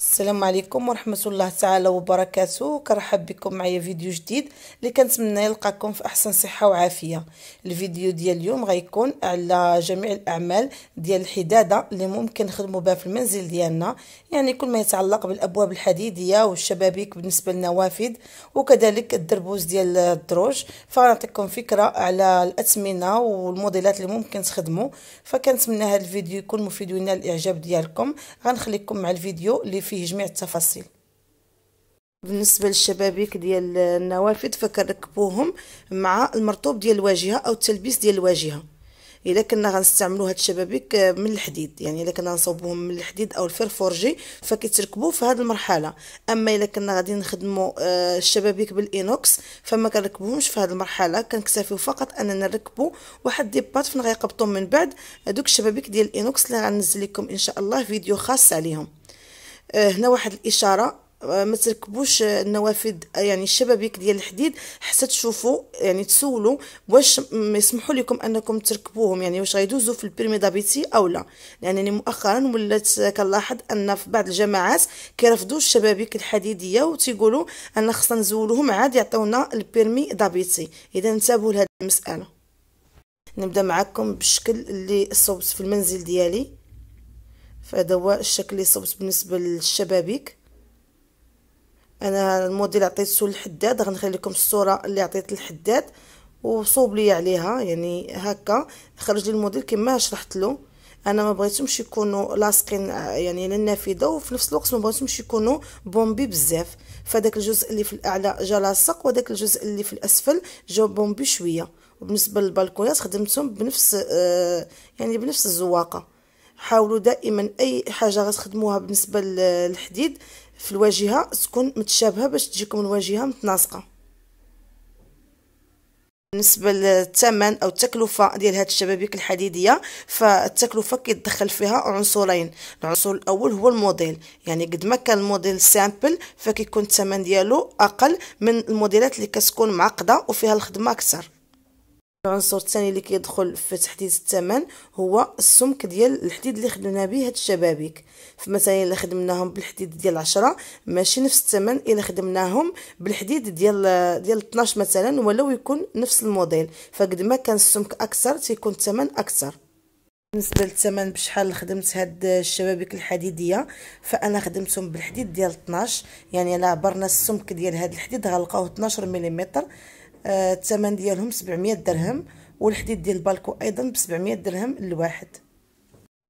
السلام عليكم ورحمة الله تعالى وبركاته كرحب بكم معايا فيديو جديد اللي كنتمنى يلقاكم في أحسن صحة وعافية الفيديو ديال اليوم غيكون على جميع الأعمال ديال الحدادة اللي ممكن نخدموا بها في المنزل ديالنا يعني كل ما يتعلق بالأبواب الحديدية والشبابيك بالنسبة للنوافذ وكذلك الدربوز ديال الدروج فغنعطيكم فكرة على الأثمنة والموديلات اللي ممكن تخدموا فكنتمنى هذا الفيديو يكون مفيد وينال الإعجاب ديالكم غنخليكم مع الفيديو اللي فيه جميع التفاصيل بالنسبة للشبابيك ديال النوافذ فكنركبوهم مع المرطوب ديال الواجهة أو التلبيس ديال الواجهة الا كنا غنستعملو هاد الشبابيك من الحديد يعني الا كنا نصوبوهم من الحديد او الفرفورجي فكيتركبو في هاد المرحله اما الا كنا غادي نخدمو آه، الشبابيك بالإينوكس فما كنركبوهمش في هاد المرحله كنكتافيو فقط اننا نركبو واحد دي بات فين غيقبطو من بعد هادوك الشبابيك ديال الإينوكس اللي غنزل لكم ان شاء الله فيديو خاص عليهم آه، هنا واحد الاشاره آه، ما تركبوش آه، النوافذ يعني الشبابيك ديال الحديد حتى تشوفوا يعني تسولوا واش يسمحوا لكم انكم تركبوهم يعني واش غيدوزوا في البيرمي دابيتي او لا لانني يعني مؤخرا ولات كنلاحظ ان في بعض الجماعات كيرفضوا الشبابيك الحديديه وتيقولوا ان خصنا نزولوهم عاد يعطيونا البيرمي دابيتي اذا انتبهوا لهذه المساله نبدا معكم بالشكل اللي صوبت في المنزل ديالي فهذا هو الشكل اللي صوبت بالنسبه للشبابيك انا الموديل سول الحداد غنخلي لكم الصوره اللي عطيت الحداد وصوب لي عليها يعني هكا خرج لي الموديل كما شرحت له انا ما بغيتهمش يكونوا لاصقين يعني للنافذه وفي نفس الوقت ما بغيتهمش يكونوا بومبي بزاف فداك الجزء اللي في الاعلى جا لاصق وداك الجزء اللي في الاسفل جا بومبي شويه وبالنسبه للبالكونات خدمتهم بنفس آه يعني بنفس الزواقه حاولوا دائما اي حاجه غتخدموها بالنسبه للحديد في الواجهه تكون متشابهه باش تجيكم الواجهه متناسقه بالنسبه للثمن او التكلفه ديال هاد الشبابيك الحديديه فالتكلفه كيتدخل فيها عنصرين العنصر الاول هو الموديل يعني قد ما كان الموديل سامبل فكيكون الثمن ديالو اقل من الموديلات اللي كتكون معقده وفيها الخدمه اكثر العنصر الثاني اللي كيدخل في تحديد الثمن هو السمك ديال الحديد اللي خدمنا به هاد الشبابيك فمثلا الا خدمناهم بالحديد ديال 10 ماشي نفس الثمن الا خدمناهم بالحديد ديال ديال 12 مثلا ولو يكون نفس الموديل فقد ما كان السمك اكثر تيكون الثمن اكثر بالنسبه للثمن بشحال خدمت هاد الشبابيك الحديديه فانا خدمتهم بالحديد ديال 12 يعني الا عبرنا السمك ديال هاد الحديد غنلقاوه 12 ملم آه، الثمن ديالهم 700 درهم والحديد ديال البالكو ايضا ب 700 درهم الواحد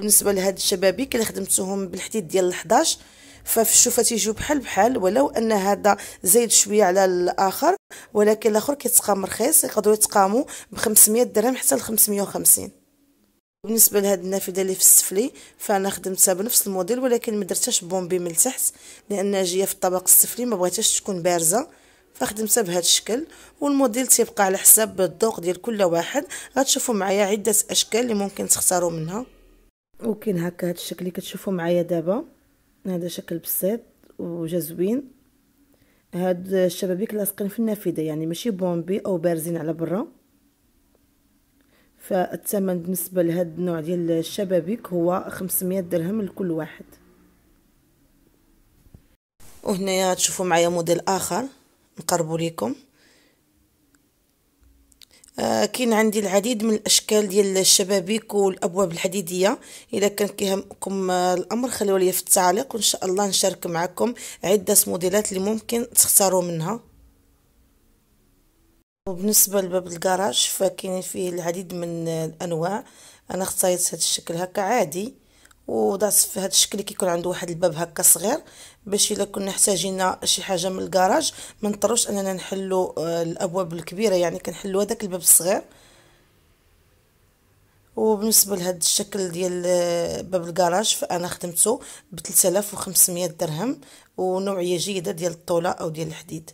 بالنسبه لهاد الشبابيك اللي خدمتهم بالحديد ديال 11 ففي الشوفه تيجيو بحال بحال ولو ان هذا زايد شويه على الاخر ولكن الاخر كيتقام رخيص يقدروا يتقاموا ب 500 درهم حتى ل 550 بالنسبه لهاد النافذه اللي في السفلي فانا خدمتها بنفس الموديل ولكن ما درتهاش بومبي من التحت لان جايه في الطبق السفلي ما بغيتهاش تكون بارزه فخدمتها بهذا الشكل والموديل تيبقى على حساب الذوق ديال كل واحد غتشوفوا معايا عده اشكال اللي ممكن تختاروا منها وكاين هكا هذا الشكل اللي كتشوفوا معايا دابا هذا شكل بسيط وجزوين هاد الشبابيك لاصقين في النافذه يعني ماشي بومبي او بارزين على برا فالثمن بالنسبه لهاد النوع ديال الشبابيك هو 500 درهم لكل واحد وهنايا تشوفوا معايا موديل اخر نقربوا لكم آه، كاين عندي العديد من الاشكال ديال الشبابيك والابواب الحديديه اذا كان كيهمكم آه، الامر خليوا لي في التعليق وان شاء الله نشارك معكم عده موديلات اللي ممكن تختاروا منها وبالنسبه لباب الكراج فكاين فيه العديد من الانواع انا اختاريت هذا الشكل هكا عادي وضعت في هذا الشكل كيكون عنده واحد الباب هكا صغير باش الا كنا احتاجينا شي حاجه من الكراج ما نضطروش اننا نحلو آه، الابواب الكبيره يعني كنحلو هذاك الباب الصغير وبالنسبه لهذا الشكل ديال آه، باب الكراج فانا خدمته ب 3500 درهم ونوعيه جيده ديال الطوله او ديال الحديد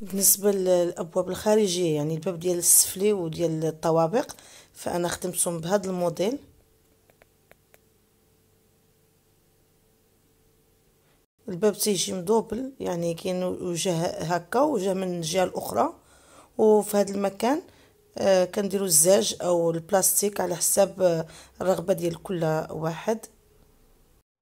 بالنسبه للابواب الخارجيه يعني الباب ديال السفلي وديال الطوابق فانا خدمتهم بهذا الموديل الباب تيجي مدوبل يعني كاين وجه هكا وجه من الجهه الاخرى وفي هذا المكان آه، كنديروا الزاج او البلاستيك على حساب آه، الرغبه ديال كل واحد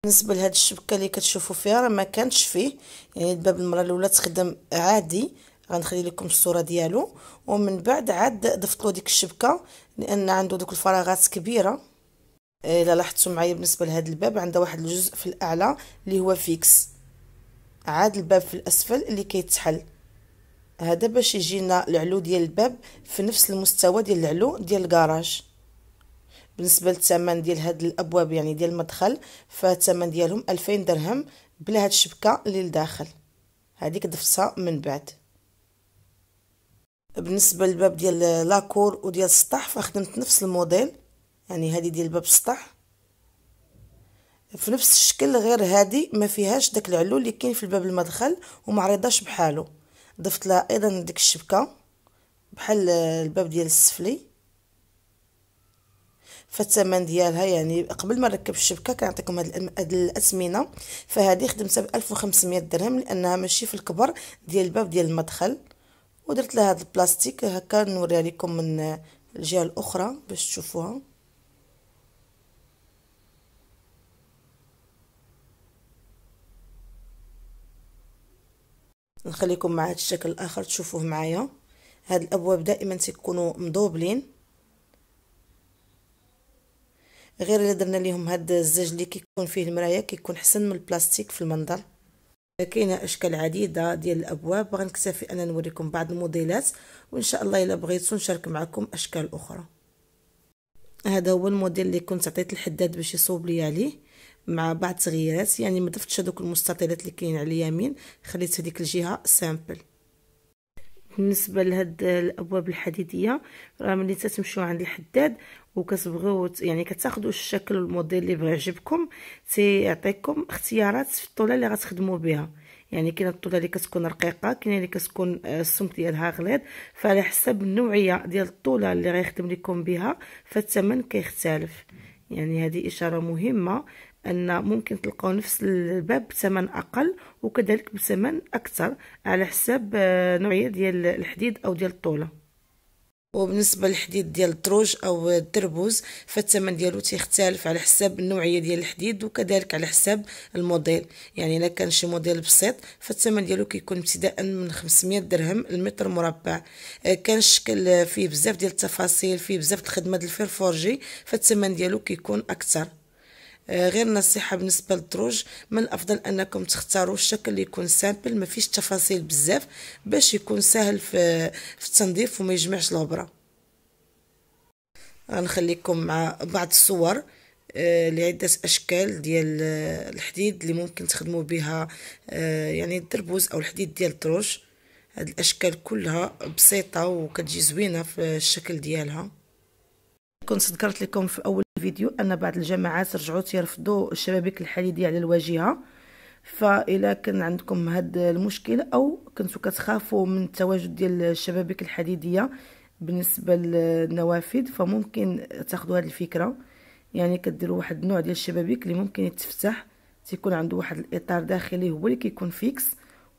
بالنسبه لهاد الشبكه اللي كتشوفوا فيها راه ما كانتش فيه يعني الباب المره الاولى تخدم عادي غنخلي لكم الصوره ديالو ومن بعد عاد ضفت له ديك الشبكه لان عنده دوك الفراغات كبيره آه، الا لاحظتوا معايا بالنسبه لهذا الباب عنده واحد الجزء في الاعلى اللي هو فيكس عاد الباب في الأسفل اللي كيتحل هذا باش يجينا العلو ديال الباب في نفس المستوى ديال العلو ديال الكراج بالنسبه للثمن ديال هاد الابواب يعني ديال المدخل فالثمن ديالهم 2000 درهم بلا هاد الشبكه اللي لداخل هذيك ضفتها من بعد بالنسبه للباب ديال لاكور وديال السطح فخدمت نفس الموديل يعني هذه ديال باب السطح في نفس الشكل غير هادي ما فيهاش داك العلو اللي كاين في باب المدخل ومعرضاش بحالو ضفت لها ايضا ديك الشبكه بحال الباب ديال السفلي فالثمن ديالها يعني قبل ما نركب الشبكه كنعطيكم هاد الاثمنه فهذه خدمتها ب 1500 درهم لانها ماشي في الكبر ديال الباب ديال المدخل ودرت لها هاد البلاستيك هكا نوريها لكم من الجهه الاخرى باش تشوفوها نخليكم مع هذا الشكل الاخر تشوفوه معايا هاد الابواب دائما تيكونوا مضوبلين غير الا درنا ليهم هاد الزاج اللي كيكون فيه المرايه كيكون حسن من البلاستيك في المنظر كاينه اشكال عديده ديال الابواب غنكتفي انا نوريكم بعض الموديلات وان شاء الله الا بغيتو نشارك معكم اشكال اخرى هذا هو الموديل اللي كنت عطيت الحداد باش يصوب لي عليه مع بعض التغييرات يعني ما ضفتش هذوك المستطيلات اللي كاين على اليمين خليت هذيك الجهه سامبل بالنسبه لهاد الابواب الحديديه راه ملي تتمشيو عند الحداد وكتبغيو يعني كتاخذوا الشكل والموديل اللي بغى يعجبكم تيعطيكم اختيارات في الطوله اللي غتخدموا بها يعني كاين الطوله اللي كتكون رقيقه كاين اللي كتكون آه، السمك ديالها غليظ فعلى حسب النوعيه ديال الطوله اللي غيخدم لكم بها فالثمن كيختلف يعني هذه اشاره مهمه أن ممكن تلقاو نفس الباب بثمن أقل وكذلك بثمن أكثر على حساب آه، نوعية ديال الحديد أو ديال الطولة وبالنسبه للحديد ديال الدروج او الدربوز فالثمن ديالو تيختلف على حساب النوعيه ديال الحديد وكذلك على حساب الموديل يعني الا كان شي موديل بسيط فالثمن ديالو كيكون ابتداء من 500 درهم المتر مربع آه، كان الشكل فيه بزاف ديال التفاصيل فيه بزاف الخدمه ديال الفرفورجي فالثمن ديالو كيكون اكثر آه، غير نصيحة بالنسبة للدروج من الأفضل أنكم تختاروا الشكل اللي يكون سامبل ما فيش تفاصيل بزاف باش يكون سهل في, في التنظيف وما يجمعش الغبرة غنخليكم مع بعض الصور آه، لعدة أشكال ديال آه، الحديد اللي ممكن تخدموا بها يعني الدربوز أو الحديد ديال الدروج هاد الأشكال كلها بسيطة وكتجي زوينة في الشكل ديالها كنت ذكرت لكم في أول الفيديو ان بعض الجماعات رجعوا تيرفضوا الشبابيك الحديديه على الواجهه فإلا كان عندكم هاد المشكل او كنتو كتخافوا من التواجد ديال الشبابيك الحديديه بالنسبه للنوافذ فممكن تاخذوا هاد الفكره يعني كديروا واحد النوع ديال الشبابيك اللي ممكن يتفتح تيكون عنده واحد الاطار داخلي هو اللي كيكون فيكس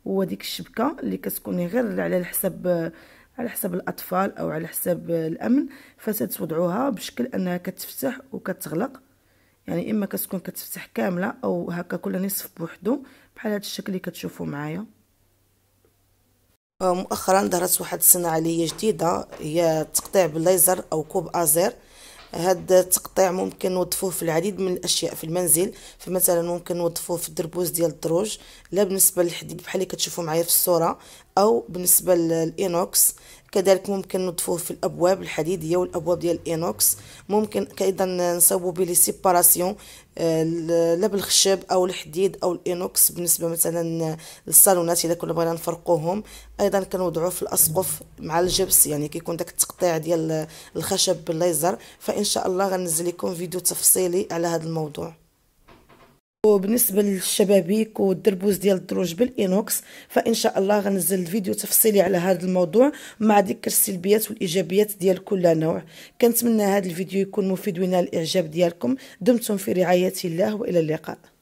هو ديك الشبكه اللي كتكون غير على حساب على حسب الأطفال أو على حسب الأمن فستوضعوها بشكل أنها كتفتح وكتغلق يعني إما كتكون كتفتح كاملة أو هكا كل نصف بوحدو بحال هذا الشكل اللي كتشوفوا معايا مؤخرا ظهرت واحد الصناعه جديده هي التقطيع بالليزر او كوب ازير هاد التقطيع ممكن نوظفوه في العديد من الاشياء في المنزل فمثلا ممكن نوظفوه في الدربوز ديال الدروج لا بالنسبه للحديد بحال اللي كتشوفوا معايا في الصوره او بالنسبه للانوكس كذلك ممكن نضفوه في الابواب الحديديه والابواب ديال الانوكس ممكن ايضا نصاوبوا به لي سيباراسيون آه، لا بالخشب او الحديد او الانوكس بالنسبه مثلا للصالونات الا كنا بغينا نفرقوهم ايضا كنوضعوه في الاسقف مع الجبس يعني كيكون داك التقطيع ديال الخشب بالليزر فان شاء الله غنزل لكم فيديو تفصيلي على هذا الموضوع وبالنسبه للشبابيك والدربوز ديال الدروج بالانوكس فان شاء الله غنزل فيديو تفصيلي على هذا الموضوع مع ذكر السلبيات والايجابيات ديال كل نوع كنتمنى هذا الفيديو يكون مفيد وينال الاعجاب ديالكم دمتم في رعايه الله والى اللقاء